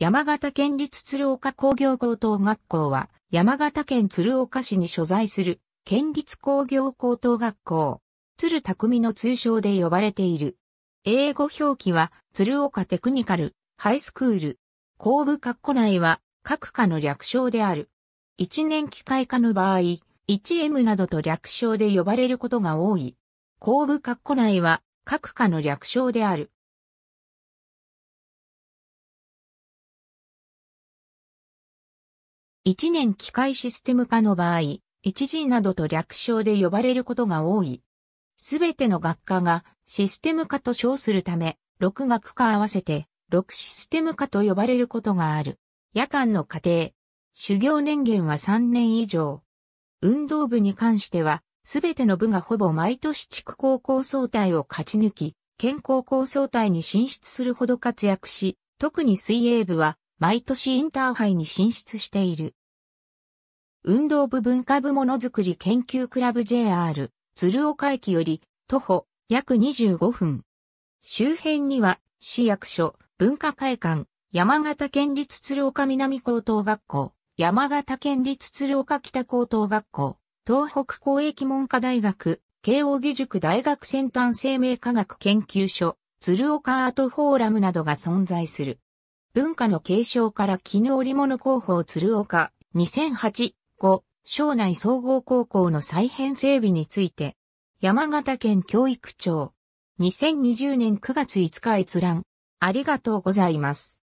山形県立鶴岡工業高等学校は、山形県鶴岡市に所在する県立工業高等学校、鶴匠の通称で呼ばれている。英語表記は、鶴岡テクニカル、ハイスクール。後部括弧内は、各科の略称である。一年機械科の場合、1M などと略称で呼ばれることが多い。後部括弧内は、各科の略称である。一年機械システム化の場合、1G などと略称で呼ばれることが多い。すべての学科がシステム化と称するため、6学科合わせて6システム化と呼ばれることがある。夜間の課程。修行年限は3年以上。運動部に関しては、すべての部がほぼ毎年地区高校総体を勝ち抜き、県高校総体に進出するほど活躍し、特に水泳部は毎年インターハイに進出している。運動部文化部ものづくり研究クラブ JR、鶴岡駅より、徒歩、約25分。周辺には、市役所、文化会館、山形県立鶴岡南高等学校、山形県立鶴岡北高等学校、東北公益文科大学、慶応義塾大学先端生命科学研究所、鶴岡アートフォーラムなどが存在する。文化の継承から絹織物広報鶴岡、2008 5、省内総合高校の再編整備について、山形県教育庁、2020年9月5日閲覧、ありがとうございます。